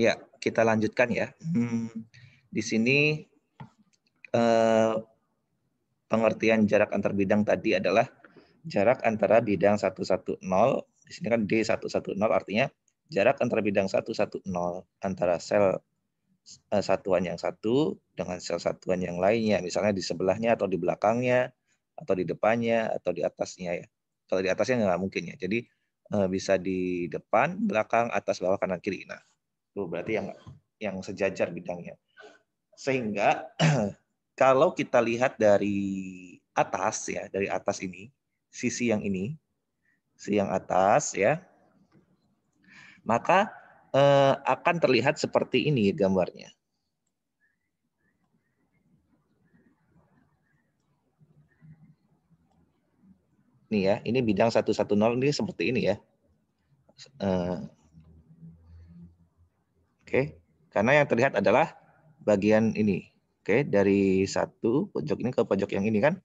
Ya, kita lanjutkan ya. Hmm, di sini eh, pengertian jarak antar bidang tadi adalah jarak antara bidang 110, di sini kan D110 artinya jarak antar bidang 110 antara sel eh, satuan yang satu dengan sel satuan yang lainnya, misalnya di sebelahnya atau di belakangnya atau di depannya atau di atasnya ya. Kalau di atasnya nggak mungkin ya. Jadi eh, bisa di depan, belakang, atas, bawah, kanan, kiri. Nah, Tuh berarti yang yang sejajar bidangnya. Sehingga kalau kita lihat dari atas ya, dari atas ini, sisi yang ini, sisi yang atas ya, maka eh, akan terlihat seperti ini gambarnya. Nih ya, ini bidang 110 ini seperti ini ya. Eh, Oke. Karena yang terlihat adalah bagian ini. Oke, dari satu pojok ini ke pojok yang ini kan.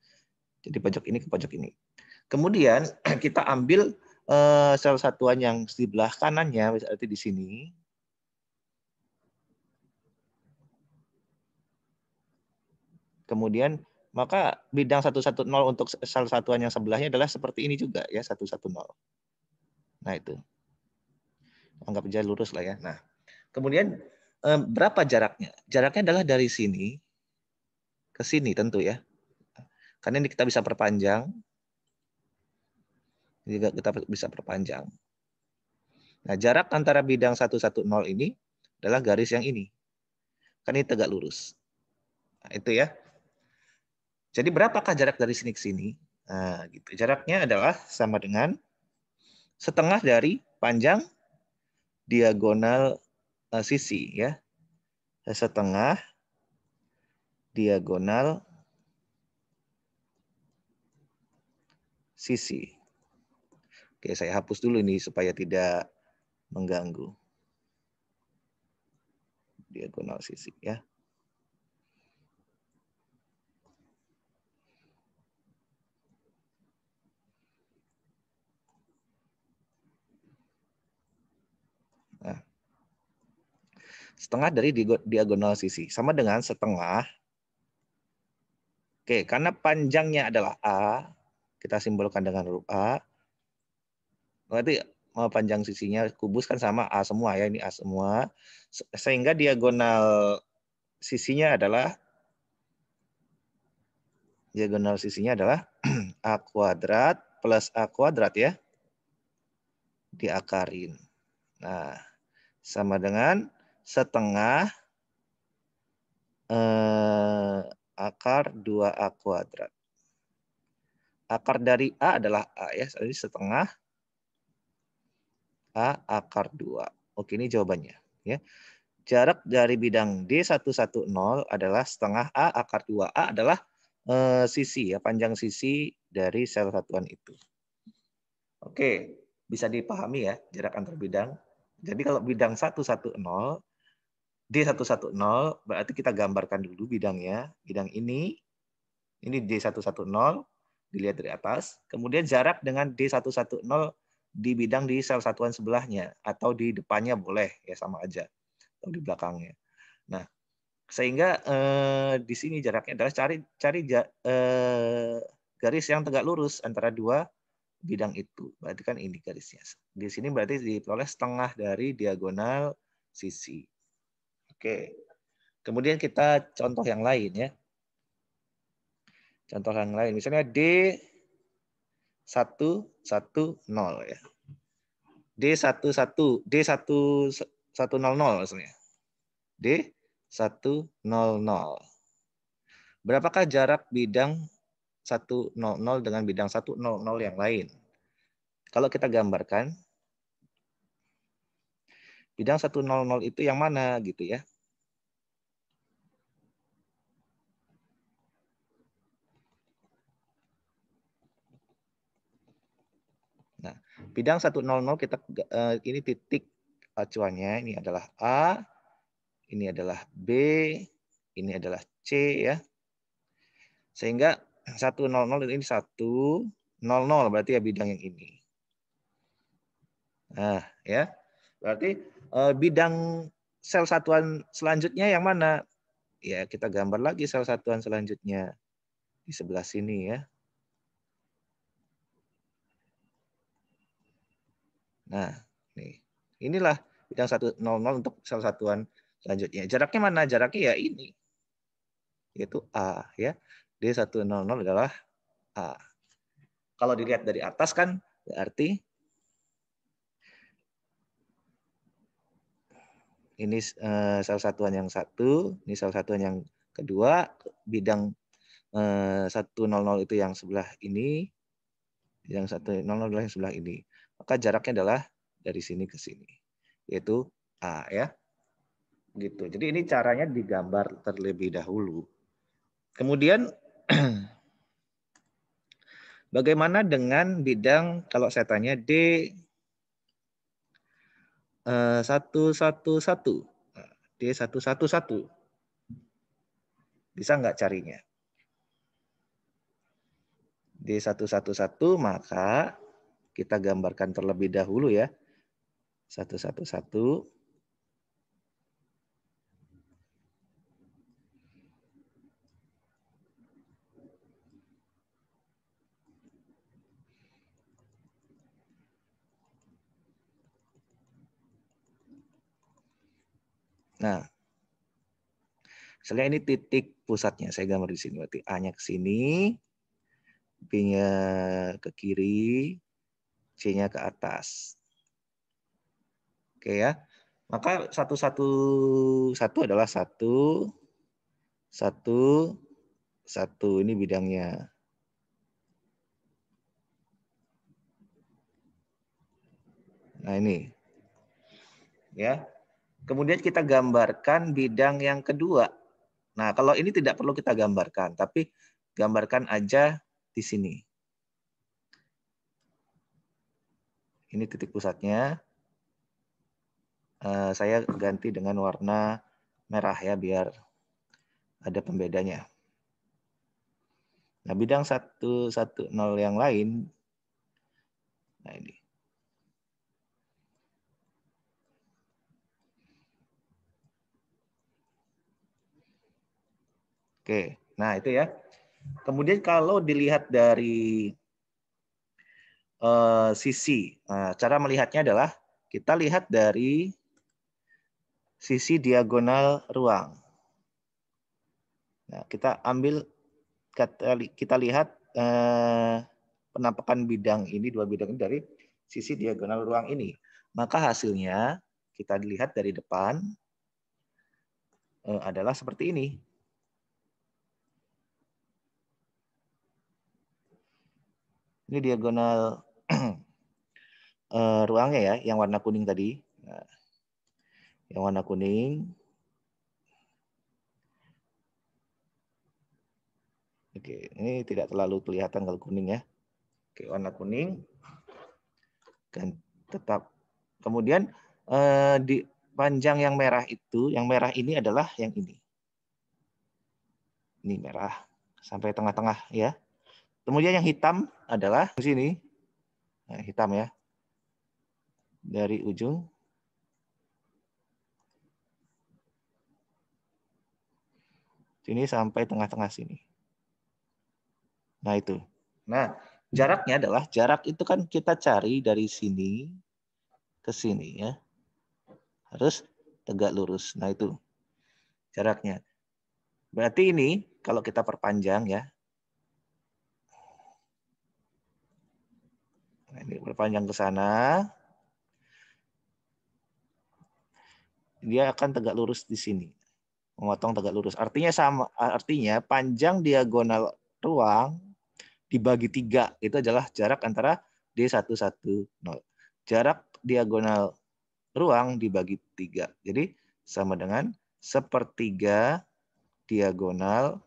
Jadi pojok ini ke pojok ini. Kemudian kita ambil eh, sel satuan yang sebelah kanannya, berarti di sini. Kemudian maka bidang 110 untuk sel satuan yang sebelahnya adalah seperti ini juga ya 110. Nah itu. Anggap aja lurus lah ya. Nah, Kemudian berapa jaraknya? Jaraknya adalah dari sini ke sini tentu ya. Karena ini kita bisa perpanjang. Juga kita bisa perpanjang. Nah, jarak antara bidang 110 ini adalah garis yang ini. Karena ini tegak lurus. Nah, itu ya. Jadi berapakah jarak dari sini ke sini? Nah, gitu. Jaraknya adalah sama dengan setengah dari panjang diagonal uh, sisi ya. Setengah diagonal sisi. Oke, saya hapus dulu ini supaya tidak mengganggu. Diagonal sisi ya. setengah dari diagonal sisi. Sama dengan setengah. Oke, karena panjangnya adalah A, kita simbolkan dengan huruf A. Berarti panjang sisinya kubus kan sama A semua ya, ini A semua. Sehingga diagonal sisinya adalah diagonal sisinya adalah A kuadrat plus A kuadrat ya. Diakarin. Nah, sama dengan setengah eh, akar 2A kuadrat. Akar dari A adalah A ya, jadi setengah A akar 2. Oke, ini jawabannya. ya Jarak dari bidang D110 adalah setengah A akar 2A adalah eh, sisi, ya panjang sisi dari sel satuan itu. Oke, bisa dipahami ya jarak antar bidang. Jadi kalau bidang 110 D110 berarti kita gambarkan dulu bidangnya. Bidang ini, ini D110, dilihat dari atas. Kemudian jarak dengan D110 di bidang di sel satuan sebelahnya atau di depannya boleh ya sama aja atau di belakangnya. Nah, sehingga eh, di sini jaraknya adalah cari cari eh, garis yang tegak lurus antara dua bidang itu. Berarti kan ini garisnya. Di sini berarti diperoleh setengah dari diagonal sisi. Oke. Kemudian kita contoh yang lain ya. Contoh yang lain. Misalnya D 110 ya. D11 D1100 misalnya. D100. Berapakah jarak bidang 100 dengan bidang 100 yang lain? Kalau kita gambarkan bidang 100 itu yang mana gitu ya. Bidang 100 kita eh, ini titik acuannya ini adalah A, ini adalah B, ini adalah C ya. Sehingga 100 ini 100 nol berarti ya bidang yang ini. Nah, ya. Berarti eh, bidang sel satuan selanjutnya yang mana? Ya, kita gambar lagi sel satuan selanjutnya di sebelah sini ya. Nah, nih. Inilah bidang 100 untuk sel satuan selanjutnya. Jaraknya mana? Jaraknya ya ini. Yaitu A ya. D100 adalah A. Kalau dilihat dari atas kan berarti ini eh, salah satuan yang satu, ini sel satuan yang kedua, bidang eh, nol 100 itu yang sebelah ini, yang 100 adalah yang sebelah ini. Maka jaraknya adalah dari sini ke sini, yaitu A ya. Gitu. Jadi ini caranya digambar terlebih dahulu. Kemudian bagaimana dengan bidang kalau saya tanya D satu satu satu, D satu satu satu, bisa nggak carinya? d satu satu satu maka kita gambarkan terlebih dahulu ya. Satu, satu, satu. Nah, selain ini titik pusatnya. Saya gambar di sini. Berarti A-nya ke sini, B-nya ke kiri, C-nya ke atas. Oke ya. Maka satu satu satu adalah satu satu satu ini bidangnya. Nah ini ya. Kemudian kita gambarkan bidang yang kedua. Nah kalau ini tidak perlu kita gambarkan, tapi gambarkan aja di sini. ini titik pusatnya. Eh, saya ganti dengan warna merah ya biar ada pembedanya. Nah, bidang 110 yang lain nah ini. Oke, nah itu ya. Kemudian kalau dilihat dari Eh, sisi. Nah, cara melihatnya adalah kita lihat dari sisi diagonal ruang. Nah, kita ambil kita lihat eh, penampakan bidang ini dua bidang ini dari sisi diagonal ruang ini. Maka hasilnya kita lihat dari depan eh, adalah seperti ini. Ini diagonal uh, ruangnya ya, yang warna kuning tadi. Nah, yang warna kuning. Oke, ini tidak terlalu kelihatan kalau kuning ya. Oke, warna kuning. Dan tetap. Kemudian uh, di panjang yang merah itu, yang merah ini adalah yang ini. Ini merah sampai tengah-tengah ya. Kemudian yang hitam adalah di sini nah, hitam ya dari ujung sini sampai tengah-tengah sini. Nah itu. Nah jaraknya adalah jarak itu kan kita cari dari sini ke sini ya harus tegak lurus. Nah itu jaraknya. Berarti ini kalau kita perpanjang ya Nah, ini berpanjang ke sana. Dia akan tegak lurus di sini. Memotong tegak lurus. Artinya sama artinya panjang diagonal ruang dibagi tiga itu adalah jarak antara D110. Jarak diagonal ruang dibagi tiga. Jadi sama dengan sepertiga diagonal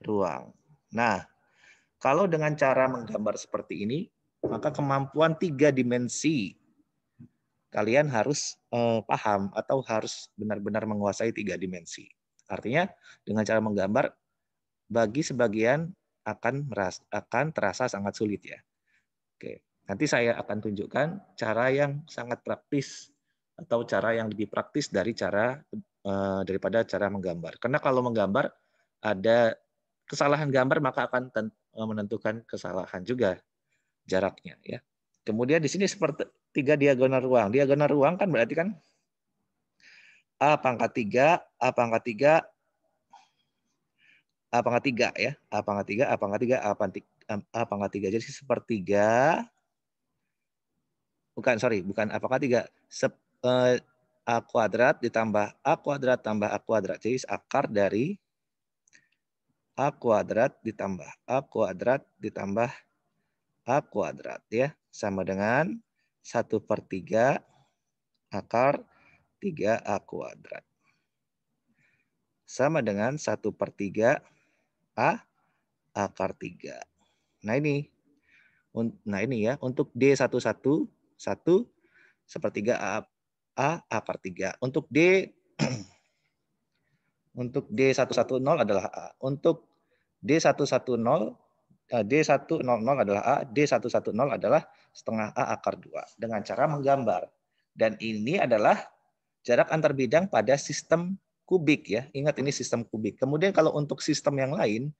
ruang. Nah, kalau dengan cara menggambar seperti ini, maka kemampuan tiga dimensi kalian harus eh, paham atau harus benar-benar menguasai tiga dimensi. Artinya dengan cara menggambar bagi sebagian akan meras akan terasa sangat sulit ya. Oke, nanti saya akan tunjukkan cara yang sangat praktis atau cara yang lebih praktis dari cara eh, daripada cara menggambar. Karena kalau menggambar ada kesalahan gambar maka akan Eh, menentukan kesalahan juga jaraknya ya. Kemudian di sini seperti tiga diagonal ruang. Diagonal ruang kan berarti kan A pangkat 3, A pangkat 3, A pangkat 3 ya. A pangkat 3, A pangkat 3, A pangkat 3. A pangkat 3. Jadi sepertiga bukan sorry bukan A pangkat 3 sep, eh, A kuadrat ditambah A kuadrat tambah A kuadrat. Jadi akar dari A kuadrat ditambah A kuadrat ditambah A kuadrat ya. Sama dengan 1 per 3 akar 3A kuadrat. Sama dengan 1 per 3 A akar 3. Nah ini. Nah ini ya. Untuk D11, 1, 1 sepertiga A, A akar 3. Untuk D untuk D110 adalah A. Untuk D110 eh, D100 adalah A, D110 adalah setengah A akar 2 dengan cara menggambar. Dan ini adalah jarak antar bidang pada sistem kubik ya. Ingat ini sistem kubik. Kemudian kalau untuk sistem yang lain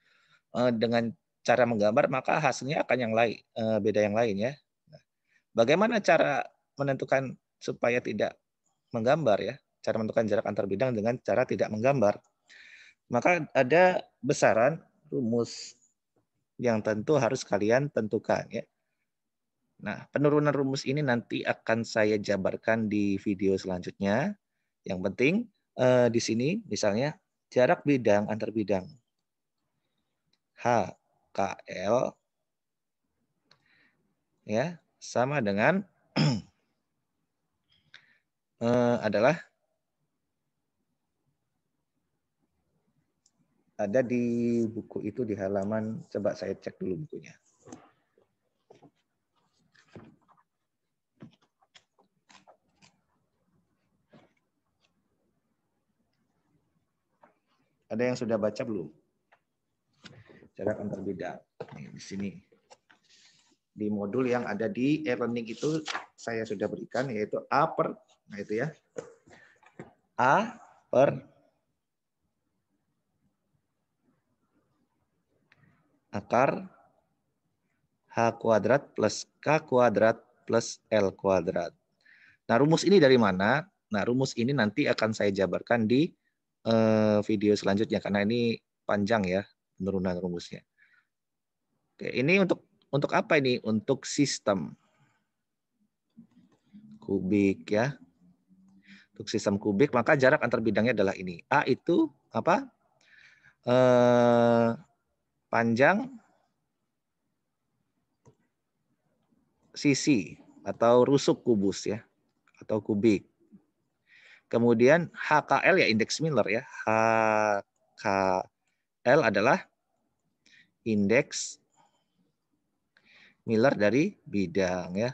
eh, dengan cara menggambar maka hasilnya akan yang lain eh, beda yang lain ya. Nah, bagaimana cara menentukan supaya tidak menggambar ya? Cara menentukan jarak antar bidang dengan cara tidak menggambar. Maka ada besaran rumus yang tentu harus kalian tentukan ya. Nah, penurunan rumus ini nanti akan saya jabarkan di video selanjutnya. Yang penting eh, di sini misalnya jarak bidang antar bidang. hkl ya sama dengan eh, adalah Ada di buku itu di halaman, coba saya cek dulu bukunya. Ada yang sudah baca belum? Cara antar beda. Di sini. Di modul yang ada di e-learning itu saya sudah berikan yaitu A per nah itu ya. A per akar H kuadrat plus K kuadrat plus L kuadrat. Nah, rumus ini dari mana? Nah, rumus ini nanti akan saya jabarkan di uh, video selanjutnya karena ini panjang ya penurunan rumusnya. Oke, ini untuk untuk apa ini? Untuk sistem kubik ya. Untuk sistem kubik maka jarak antar bidangnya adalah ini. A itu apa? Uh, panjang sisi atau rusuk kubus ya atau kubik. Kemudian HKL ya indeks Miller ya. HKL adalah indeks Miller dari bidang ya.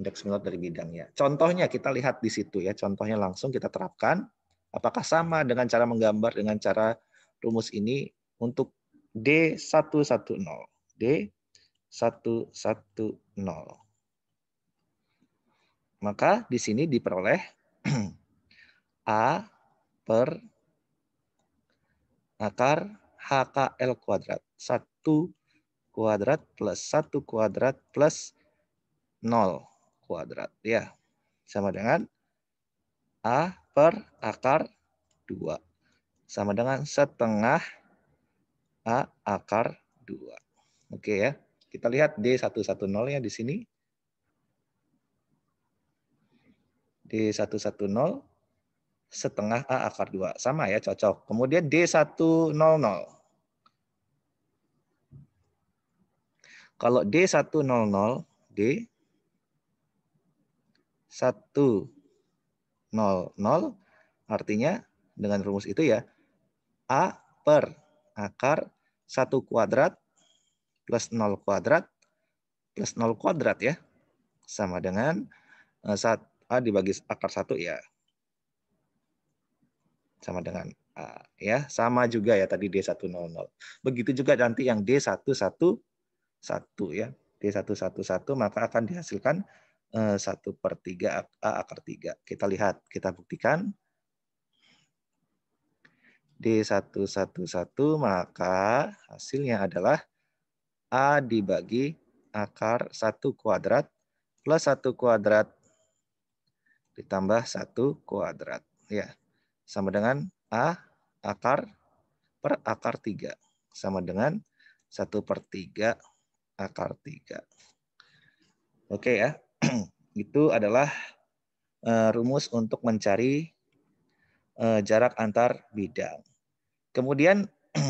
Indeks Miller dari bidang ya Contohnya kita lihat di situ ya. Contohnya langsung kita terapkan. Apakah sama dengan cara menggambar dengan cara rumus ini untuk D110. D110. Maka di sini diperoleh A per akar HKL kuadrat. 1 kuadrat plus 1 kuadrat plus 0 kuadrat. Ya, sama dengan A per akar 2. Sama dengan setengah A akar 2. Oke ya. Kita lihat D110 ya di sini. D110 setengah A akar 2. Sama ya, cocok. Kemudian D100. Kalau D100, D 100 artinya dengan rumus itu ya A per akar 1 kuadrat plus 0 kuadrat plus 0 kuadrat ya. Sama dengan eh, saat a ah, dibagi akar 1 ya. Sama dengan A ah, ya. Sama juga ya tadi D100. Begitu juga nanti yang D111 ya. D111 maka akan dihasilkan 1 eh, per 3 A akar 3. Kita lihat, kita buktikan. D111 maka hasilnya adalah A dibagi akar 1 kuadrat plus 1 kuadrat ditambah 1 kuadrat. Ya, sama dengan A akar per akar 3. Sama dengan 1 per 3 akar 3. Oke ya, itu adalah eh, rumus untuk mencari Eh, jarak antar bidang. Kemudian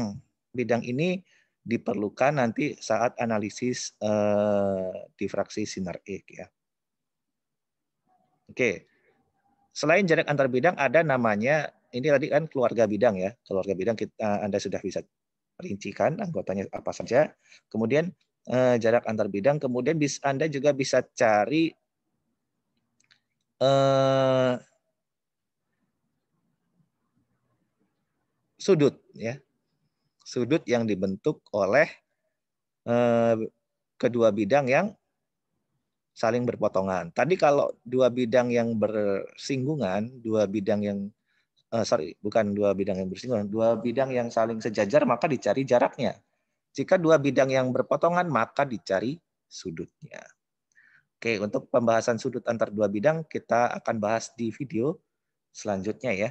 bidang ini diperlukan nanti saat analisis eh, difraksi sinar X e, ya. Oke. Selain jarak antar bidang ada namanya ini tadi kan keluarga bidang ya. Keluarga bidang kita eh, Anda sudah bisa rincikan anggotanya apa saja. Kemudian jarak antar bidang, kemudian bisa Anda juga bisa cari eh, sudut ya. Sudut yang dibentuk oleh eh, kedua bidang yang saling berpotongan. Tadi kalau dua bidang yang bersinggungan, dua bidang yang eh, sorry bukan dua bidang yang bersinggungan, dua bidang yang saling sejajar maka dicari jaraknya. Jika dua bidang yang berpotongan maka dicari sudutnya. Oke, untuk pembahasan sudut antar dua bidang kita akan bahas di video selanjutnya ya.